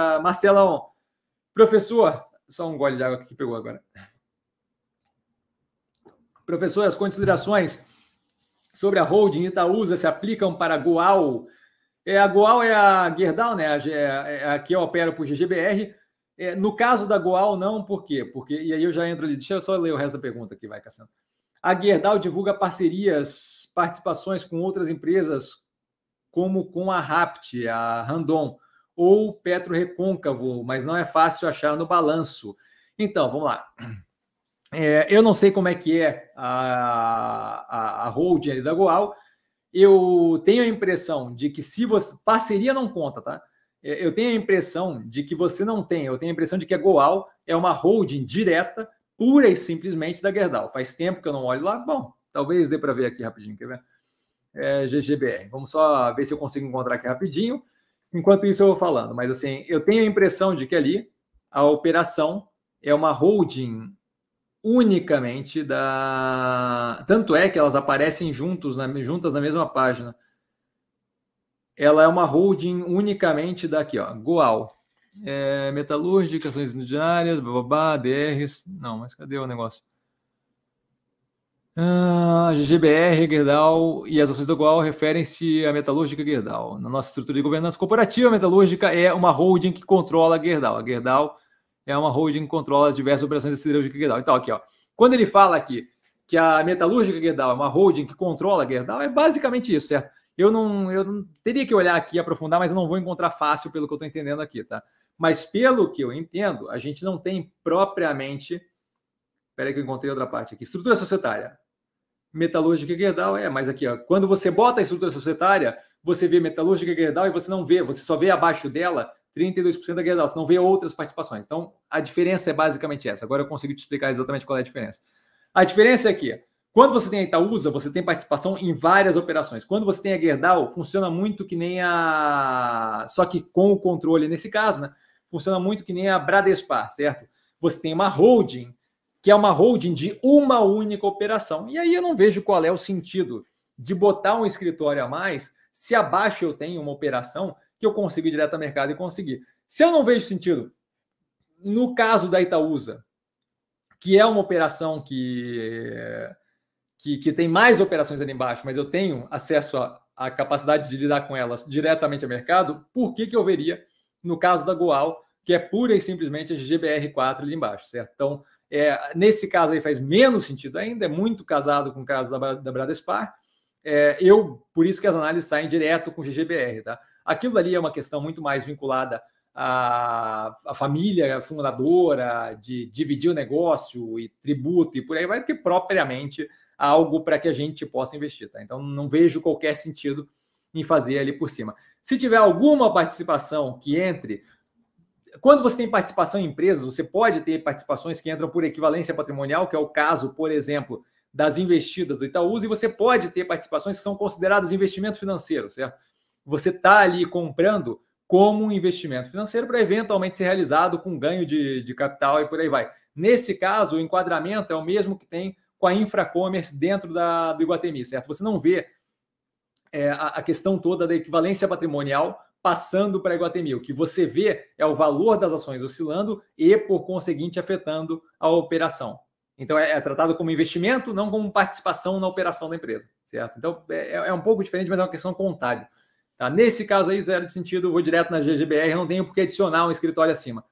Ah, Marcelão. Professor, só um gole de água que pegou agora. Professor, as considerações sobre a holding Itaúsa se aplicam para Goal. É, a Goal é a Gerdau, né? É, é, é a, que eu opero por GGBR. É, no caso da Goal, não, por quê? Porque, e aí eu já entro ali, deixa eu só ler o resto da pergunta aqui, vai, Cassiano. A Gerdau divulga parcerias, participações com outras empresas, como com a Rapt, a Randon ou Petro Recôncavo, mas não é fácil achar no balanço. Então, vamos lá. É, eu não sei como é que é a, a, a holding da Goal. Eu tenho a impressão de que se você. Parceria não conta, tá? É, eu tenho a impressão de que você não tem. Eu tenho a impressão de que a Goal é uma holding direta, pura e simplesmente da Gerdau. Faz tempo que eu não olho lá. Bom, talvez dê para ver aqui rapidinho, quer ver? É, GGBR. Vamos só ver se eu consigo encontrar aqui rapidinho. Enquanto isso, eu vou falando, mas assim, eu tenho a impressão de que ali a operação é uma holding unicamente da. Tanto é que elas aparecem juntos na, juntas na mesma página. Ela é uma holding unicamente daqui, ó, Goal. É, metalúrgica, ações indiárias, babá, DRs. Não, mas cadê o negócio? Ah, GGBR, Gerdau e as ações da Goal referem-se à metalúrgica Gerdau. Na nossa estrutura de governança corporativa, a metalúrgica é uma holding que controla a Gerdau. A Gerdau é uma holding que controla as diversas operações da siderúrgica Gerdau. Então, aqui, ó. Quando ele fala aqui que a metalúrgica Gerdau é uma holding que controla a Gerdau, é basicamente isso, certo? Eu não, eu não teria que olhar aqui e aprofundar, mas eu não vou encontrar fácil pelo que eu estou entendendo aqui, tá? Mas pelo que eu entendo, a gente não tem propriamente. Espera aí que eu encontrei outra parte aqui. Estrutura societária metalúrgica Gerdau. É, mas aqui, ó, quando você bota a estrutura societária, você vê metalúrgica Gerdau e você não vê, você só vê abaixo dela 32% da Gerdau, você não vê outras participações. Então, a diferença é basicamente essa. Agora eu consigo te explicar exatamente qual é a diferença. A diferença é que, quando você tem a Itaúsa, você tem participação em várias operações. Quando você tem a Gerdau, funciona muito que nem a... Só que com o controle, nesse caso, né? Funciona muito que nem a Bradespar, certo? Você tem uma holding que é uma holding de uma única operação. E aí eu não vejo qual é o sentido de botar um escritório a mais se abaixo eu tenho uma operação que eu consigo ir direto ao mercado e conseguir. Se eu não vejo sentido, no caso da Itaúsa, que é uma operação que, que, que tem mais operações ali embaixo, mas eu tenho acesso à capacidade de lidar com elas diretamente ao mercado, por que, que eu veria, no caso da Goal, que é pura e simplesmente a GBR4 ali embaixo, certo? Então, é, nesse caso aí faz menos sentido ainda, é muito casado com o caso da, da Bradespar. É, eu, por isso que as análises saem direto com GGBR, tá? Aquilo ali é uma questão muito mais vinculada à família fundadora, de dividir o negócio e tributo e por aí vai, do que propriamente algo para que a gente possa investir. Tá? Então, não vejo qualquer sentido em fazer ali por cima. Se tiver alguma participação que entre quando você tem participação em empresas, você pode ter participações que entram por equivalência patrimonial, que é o caso, por exemplo, das investidas do Itaúsa, e você pode ter participações que são consideradas investimento financeiro, certo? Você está ali comprando como um investimento financeiro para eventualmente ser realizado com ganho de, de capital e por aí vai. Nesse caso, o enquadramento é o mesmo que tem com a infracommerce dentro da, do Iguatemi, certo? Você não vê é, a, a questão toda da equivalência patrimonial passando para a Iguatemi. O que você vê é o valor das ações oscilando e, por conseguinte, afetando a operação. Então, é, é tratado como investimento, não como participação na operação da empresa, certo? Então, é, é, é um pouco diferente, mas é uma questão contábil. Tá? Nesse caso aí, zero de sentido, vou direto na GGBR, não tenho por que adicionar um escritório acima.